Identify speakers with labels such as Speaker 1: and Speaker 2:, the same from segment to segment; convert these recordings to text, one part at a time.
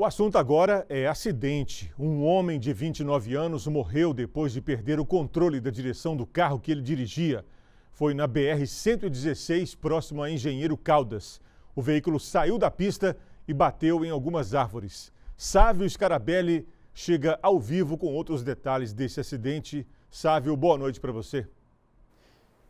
Speaker 1: O assunto agora é acidente. Um homem de 29 anos morreu depois de perder o controle da direção do carro que ele dirigia. Foi na BR-116, próximo a Engenheiro Caldas. O veículo saiu da pista e bateu em algumas árvores. Sávio Scarabelli chega ao vivo com outros detalhes desse acidente. Sávio, boa noite para você.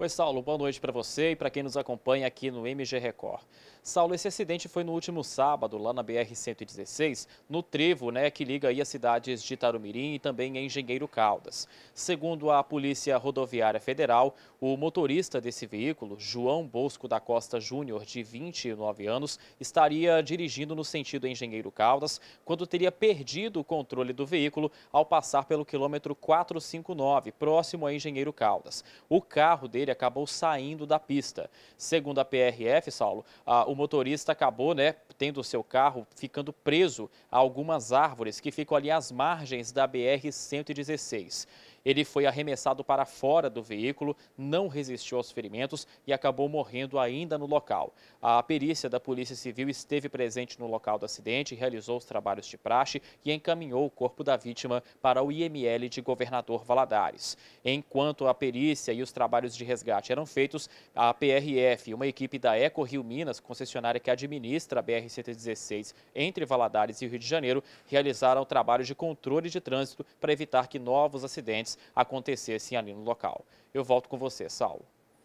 Speaker 2: Oi, Saulo, boa noite para você e para quem nos acompanha aqui no MG Record. Saulo, esse acidente foi no último sábado, lá na BR-116, no trevo né, que liga aí as cidades de Tarumirim e também Engenheiro Caldas. Segundo a Polícia Rodoviária Federal, o motorista desse veículo, João Bosco da Costa Júnior, de 29 anos, estaria dirigindo no sentido Engenheiro Caldas, quando teria perdido o controle do veículo ao passar pelo quilômetro 459, próximo a Engenheiro Caldas. O carro dele ele acabou saindo da pista. Segundo a PRF, Saulo, a, o motorista acabou né, tendo o seu carro ficando preso a algumas árvores que ficam ali às margens da BR-116. Ele foi arremessado para fora do veículo, não resistiu aos ferimentos e acabou morrendo ainda no local. A perícia da Polícia Civil esteve presente no local do acidente, realizou os trabalhos de praxe e encaminhou o corpo da vítima para o IML de Governador Valadares. Enquanto a perícia e os trabalhos de resgate eram feitos, a PRF, uma equipe da Eco Rio Minas, concessionária que administra a BR-116 entre Valadares e Rio de Janeiro, realizaram trabalhos de controle de trânsito para evitar que novos acidentes acontecessem ali no local. Eu volto com você, Saulo.